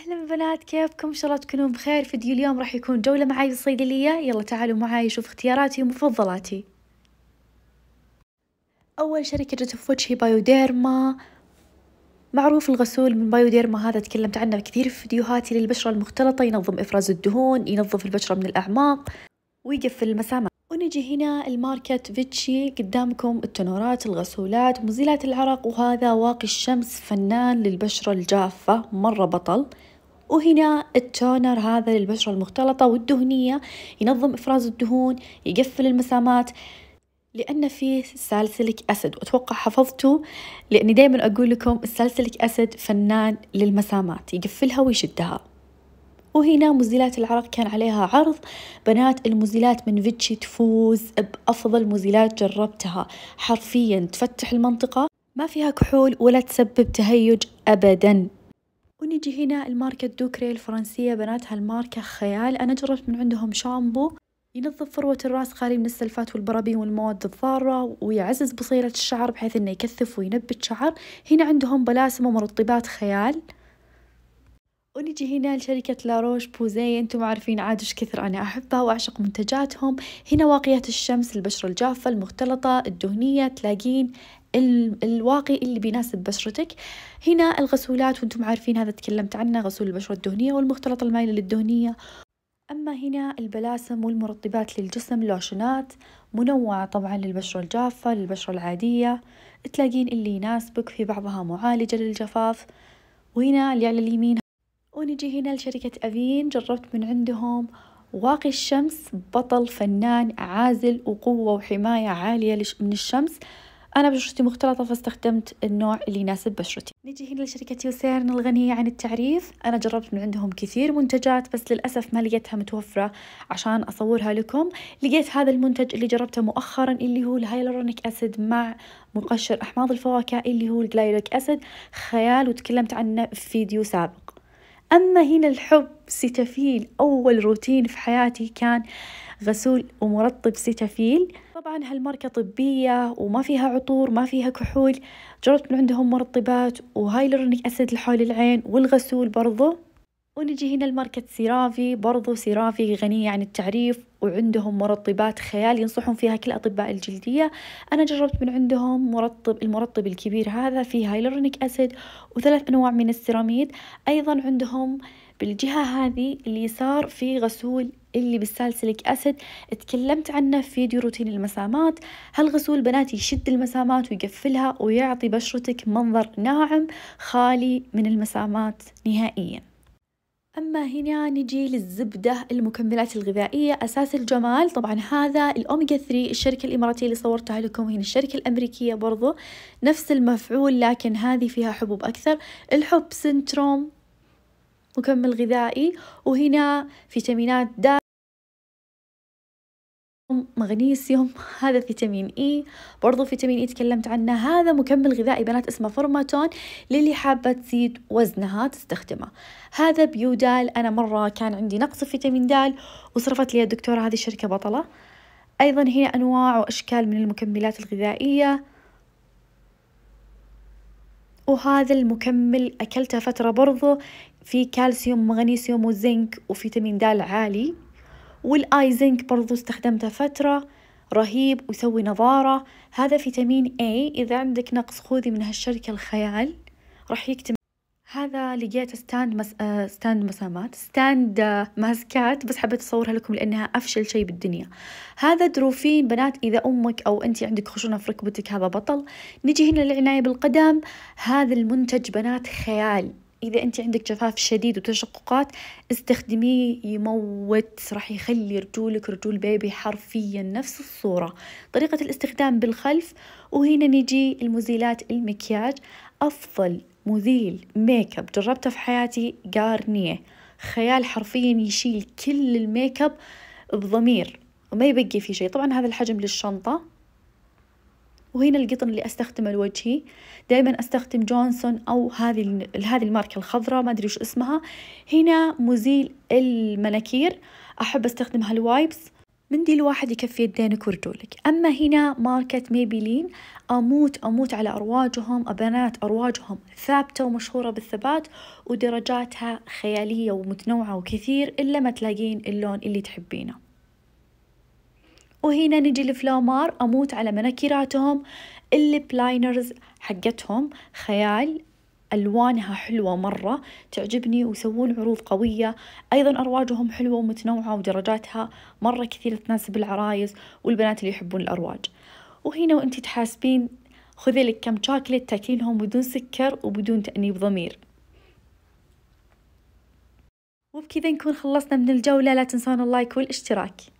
اهلا بنات كيفكم ان شاء الله تكونون بخير فيديو اليوم راح يكون جوله معي بالصيدليه يلا تعالوا معي نشوف اختياراتي ومفضلاتي اول شركه جت في وجهي بايوديرما معروف الغسول من بايوديرما هذا تكلمت عنه كثير في فيديوهاتي للبشره المختلطه ينظم افراز الدهون ينظف البشره من الاعماق ويقفل المسامات ونجي هنا الماركت فيتشي قدامكم التنورات الغسولات مزيلات العرق وهذا واقي الشمس فنان للبشرة الجافة مرة بطل وهنا التونر هذا للبشرة المختلطة والدهنية ينظم إفراز الدهون يقفل المسامات لأن فيه سالسلك أسد وأتوقع حفظته لأني دايما أقول لكم السالسلك أسد فنان للمسامات يقفلها ويشدها وهنا مزيلات العرق كان عليها عرض بنات المزيلات من فيتشي تفوز بأفضل مزيلات جربتها حرفيا تفتح المنطقة ما فيها كحول ولا تسبب تهيج أبدا ونجي هنا الماركة دوكري الفرنسية بنات هالماركة خيال أنا جربت من عندهم شامبو ينظف فروة الراس خالي من السلفات والبرابين والمواد الضارة ويعزز بصيرة الشعر بحيث إنه يكثف وينبت شعر هنا عندهم بلاسم ومرطبات خيال ونجي هنا لشركة لاروش بوزي انتم عارفين عاد ايش كثر انا احبها واعشق منتجاتهم هنا واقية الشمس البشرة الجافة المختلطة الدهنية تلاقين الواقي اللي بيناسب بشرتك هنا الغسولات وانتم عارفين هذا تكلمت عنه غسول البشرة الدهنية والمختلط المايل للدهنية أما هنا البلاسم والمرطبات للجسم لوشنات منوعة طبعا للبشرة الجافة للبشرة العادية تلاقين اللي يناسبك في بعضها معالجة للجفاف وهنا اللي على اليمين ونجي هنا لشركة أفين جربت من عندهم واقي الشمس بطل فنان عازل وقوة وحماية عالية من الشمس أنا بشرتي مختلطة فاستخدمت النوع اللي يناسب بشرتي نيجي هنا لشركة يوسيرن الغنية عن التعريف أنا جربت من عندهم كثير منتجات بس للأسف ما لقيتها متوفرة عشان أصورها لكم لقيت هذا المنتج اللي جربته مؤخرا اللي هو الهايلورونيك أسيد مع مقشر أحماض الفواكه اللي هو الجلايليك أسيد خيال وتكلمت عنه في فيديو سابق أما هنا الحب ستافيل أول روتين في حياتي كان غسول ومرطب ستافيل طبعا هالماركة طبية وما فيها عطور ما فيها كحول جربت من عندهم مرطبات وهايلورونيك أسيد لحول العين والغسول برضو ونجي هنا لماركة سيرافي برضو سيرافي غنية عن التعريف وعندهم مرطبات خيال ينصحون فيها كل أطباء الجلدية أنا جربت من عندهم مرطب المرطب الكبير هذا فيه هايلورونيك أسيد وثلاث أنواع من السيراميد أيضا عندهم بالجهة هذه اليسار في غسول اللي بالسالسلك أسيد اتكلمت عنه في فيديو روتين المسامات هالغسول بناتي يشد المسامات ويقفلها ويعطي بشرتك منظر ناعم خالي من المسامات نهائياً أما هنا نجي للزبدة المكملات الغذائية أساس الجمال طبعا هذا الأوميجا 3 الشركة الإماراتية اللي صورتها لكم هنا الشركة الأمريكية برضو نفس المفعول لكن هذه فيها حبوب أكثر الحب سنتروم مكمل غذائي وهنا فيتامينات د مغنيسيوم هذا فيتامين اي برضو فيتامين اي تكلمت عنه هذا مكمل غذائي بنات اسمه فورماتون للي حابة تزيد وزنها تستخدمه هذا بيودال أنا مرة كان عندي نقص فيتامين دال وصرفت لي الدكتورة هذه الشركة بطلة أيضا هي أنواع وأشكال من المكملات الغذائية وهذا المكمل أكلته فترة برضه في كالسيوم ومغنيسيوم وزنك وفيتامين دال عالي والايزنك برضو استخدمته فترة رهيب ويسوي نظارة هذا فيتامين A إذا عندك نقص خوذي من هالشركة الخيال راح يكتم هذا لقيت ستاند مس... آه، ستاند مسامات ستاند آه، ماسكات بس حبيت اصورها لكم لانها افشل شيء بالدنيا هذا دروفين بنات اذا امك او انت عندك خشونه في ركبتك هذا بطل نجي هنا للعنايه بالقدم هذا المنتج بنات خيال إذا أنت عندك جفاف شديد وتشققات استخدميه يموت راح يخلي رجولك رجول بيبي حرفيا نفس الصورة طريقة الاستخدام بالخلف وهنا نجي المزيلات المكياج أفضل مزيل ميك اب جربته في حياتي جارنيه خيال حرفيا يشيل كل الميك اب بضمير وما يبقي في شيء طبعا هذا الحجم للشنطة وهنا القطن اللي استخدمه لوجهي دائما استخدم جونسون او هذه هذه الماركه الخضراء ما ادري وش اسمها هنا مزيل المناكير احب استخدم هالوايبس منديل واحد يكفي يدينك ورجولك اما هنا ماركة ميبيلين اموت اموت على ارواجهم بنات ارواجهم ثابتة ومشهورة بالثبات ودرجاتها خيالية ومتنوعة وكثير الا ما تلاقين اللون اللي تحبينه وهنا نجي الفلومار أموت على مناكيراتهم البلاينرز حقتهم خيال ألوانها حلوة مرة تعجبني ويسوون عروض قوية أيضا أرواجهم حلوة ومتنوعة ودرجاتها مرة كثيرة تناسب العرايس والبنات اللي يحبون الأرواج وهنا وأنت تحاسبين خذي لك كم شاكلت تاكلينهم بدون سكر وبدون تأنيب ضمير وبكذا نكون خلصنا من الجولة لا تنسون اللايك والاشتراك